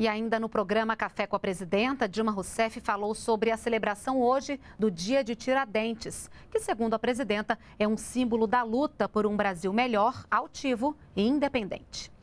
E ainda no programa Café com a Presidenta, Dilma Rousseff falou sobre a celebração hoje do Dia de Tiradentes, que, segundo a presidenta, é um símbolo da luta por um Brasil melhor, altivo e independente.